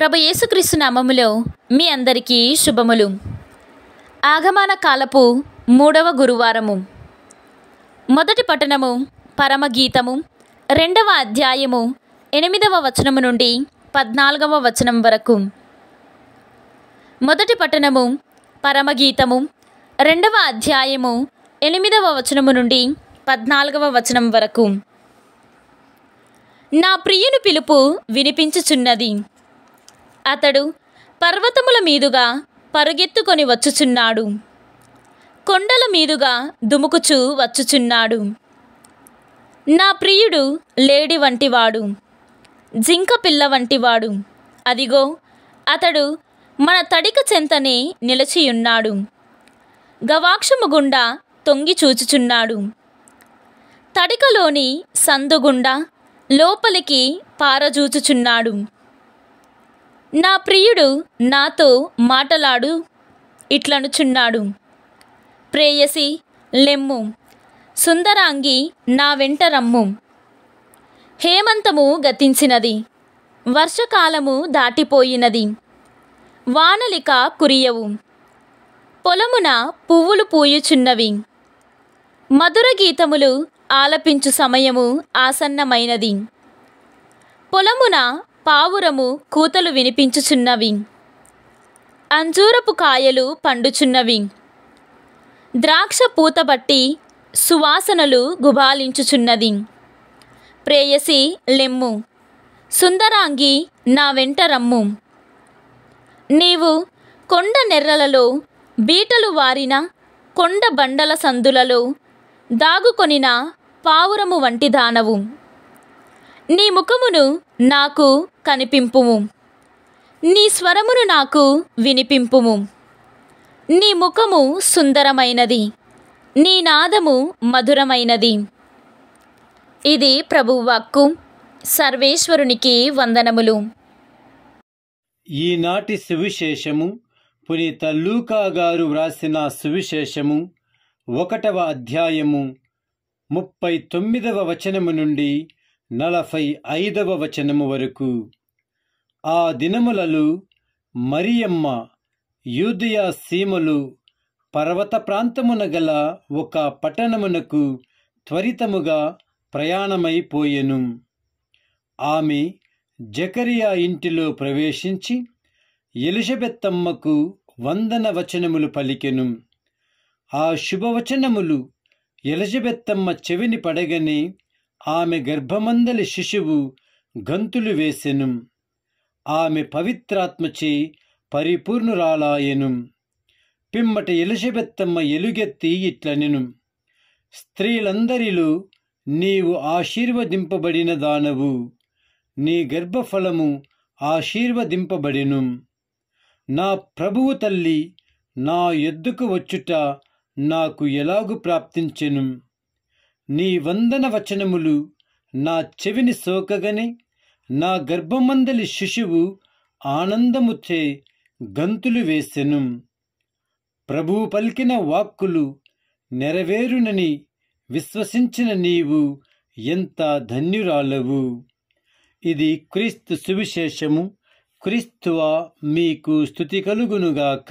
ప్రభ యేసుక్రీస్తు నామములో మీ అందరికీ శుభములు ఆగమాన కాలపు మూడవ గురువారము మొదటి పట్టణము పరమగీతము రెండవ అధ్యాయము ఎనిమిదవ వచనము నుండి పద్నాలుగవ వచనం వరకు మొదటి పట్టణము పరమగీతము రెండవ అధ్యాయము ఎనిమిదవ వచనము నుండి పద్నాలుగవ వచనం వరకు నా ప్రియుని పిలుపు వినిపించుచున్నది అతడు పర్వతముల మీదుగా పరుగెత్తుకొని వచ్చుచున్నాడు కొండల మీదుగా దుముకుచూ వచ్చుచున్నాడు నా ప్రియుడు లేడి వంటివాడు జింక పిల్ల వంటివాడు అదిగో అతడు మన తడిక చెంతనే నిలిచియున్నాడు గవాక్షము గుండా తొంగి చూచుచున్నాడు తడికలోని సందుగుండా లోపలికి పారజూచుచున్నాడు నా ప్రియుడు నాతో మాటలాడు ఇట్లనుచున్నాడు ప్రేయసి లెమ్ము సుందరాంగి నా వెంట రమ్ము హేమంతము గతించినది వర్షకాలము దాటిపోయినది వానలిక కురియవు పొలమున పువ్వులు పూయుచున్నవి మధుర గీతములు ఆలపించు సమయము ఆసన్నమైనది పొలమున పావురము కూతలు వినిపించుచున్నవి అంజూరపు కాయలు పండుచున్నవి ద్రాక్ష పూతబట్టి సువాసనలు గుబాలించుచున్నది ప్రేయసి లెమ్ము సుందరాంగి నా వెంట రమ్ము నీవు కొండ నెర్రలలో బీటలు వారిన కొండ బండల సందులలో దాగుకొనిన పావురము వంటి దానవు నీ ముఖమును నాకు కనిపింపుము నీ స్వరమును నాకు వినిపింపుము నీ ముఖము సుందరమైనది నీ నాదము మధురమైనది ఇది ప్రభువాక్కు సర్వేశ్వరునికి వందనములు ఈనాటి సువిశేషము పునీత లూకా గారు వ్రాసిన సువిశేషము ఒకటవ అధ్యాయము ముప్పై తొమ్మిదవ వచనము నుండి నలభై ఐదవ వచనము వరకు ఆ దినములలో మరియమ్మ యూదియా సీమలు పర్వత ప్రాంతమున గల ఒక పట్టణమునకు త్వరితముగా ప్రయాణమైపోయెను ఆమె జకరియా ఇంటిలో ప్రవేశించి ఎలిజబెత్తమ్మకు వందన వచనములు పలికెను ఆ శుభవచనములు ఎలిజబెత్తమ్మ చెవిని పడగనే ఆమె గర్భమందలి శిశువు గంతులు వేసెను ఆమె పవిత్రాత్మచే పరిపూర్ణురాలాయెను పిమ్మట ఎలిజబెత్తమ్మ ఎలుగెత్తి ఇట్లనెను స్త్రీలందరిలో నీవు ఆశీర్వదింపబడిన దానవు నీ గర్భఫలము ఆశీర్వదింపబడెను నా ప్రభువు తల్లి నా ఎద్దుకు వచ్చుట నాకు ఎలాగు ప్రాప్తించెను నీ వందన వచనములు నా చెవిని సోకగని నా గర్భమందలి శిశువు ఆనందముచ్చే గంతులు వేసెను ప్రభు పలికిన వాక్కులు నెరవేరునని విశ్వసించిన నీవు ఎంత ధన్యురాలవు ఇది క్రీస్తు సువిశేషము క్రీస్తువా మీకు స్థుతి కలుగునుగాక